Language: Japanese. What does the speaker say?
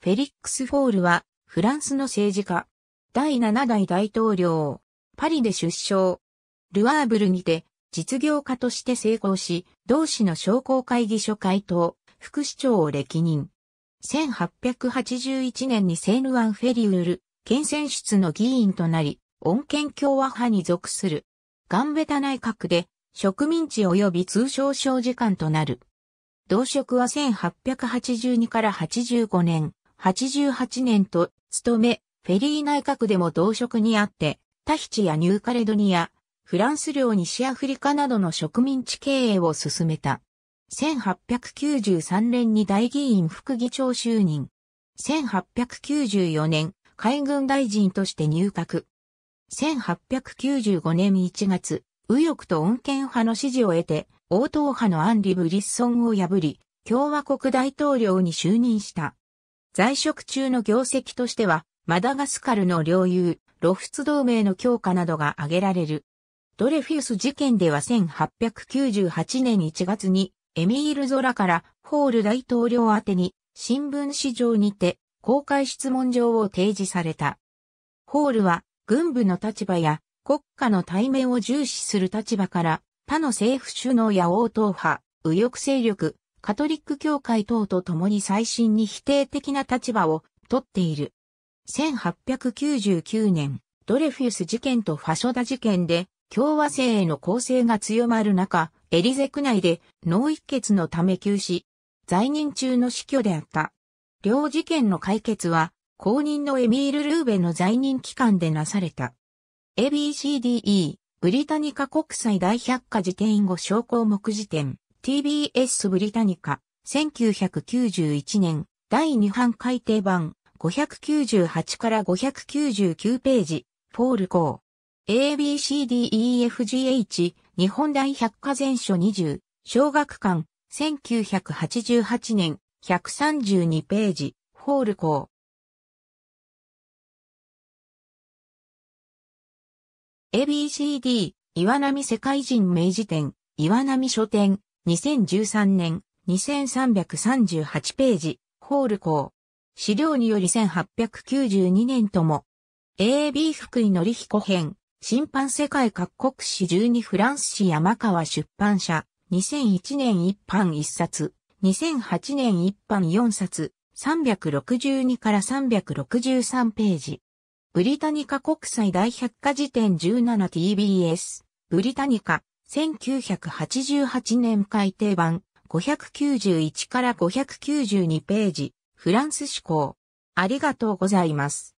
フェリックス・フォールは、フランスの政治家。第7代大統領。パリで出生。ルアーブルにて、実業家として成功し、同市の商工会議所会頭、副市長を歴任。1881年にセーヌワン・フェリウル、県選出の議員となり、恩健共和派に属する。ガンベタ内閣で、植民地及び通商省時間となる。同職は1882から85年。88年と、勤め、フェリー内閣でも同職にあって、タヒチやニューカレドニア、フランス領西アフリカなどの植民地経営を進めた。1893年に大議員副議長就任。1894年、海軍大臣として入閣。1895年1月、右翼と穏健派の支持を得て、王党派のアンリ・ブリッソンを破り、共和国大統領に就任した。在職中の業績としては、マダガスカルの領有、ロフツ同盟の強化などが挙げられる。ドレフィウス事件では1898年1月に、エミール・ゾラからホール大統領宛に新聞市場にて公開質問状を提示された。ホールは軍部の立場や国家の対面を重視する立場から他の政府首脳や応答派、右翼勢力、カトリック教会等と共に最新に否定的な立場を取っている。1899年、ドレフィウス事件とファショダ事件で、共和制への攻勢が強まる中、エリゼ区内で脳一血のため急死、在任中の死去であった。両事件の解決は、後任のエミール・ルーベの在任期間でなされた。ABCDE、ブリタニカ国際大百科事典後小項目次典。TBS ブリタニカ、1991年、第2版改訂版、598から599ページ、ポール・コー。ABCDEFGH、日本大百科全書20、小学館、1988年、132ページ、ォールコー。ABCD、岩波世界人明治店、岩波書店、2013年、2338ページ、ホール校。資料により1892年とも、AB 福井紀彦編、審判世界各国史12フランス史山川出版社、2001年一般一冊、2008年一般四冊、362から363ページ。ブリタニカ国際大百科事典 17TBS、ブリタニカ、1988年改訂版591から592ページ、フランス志向。ありがとうございます。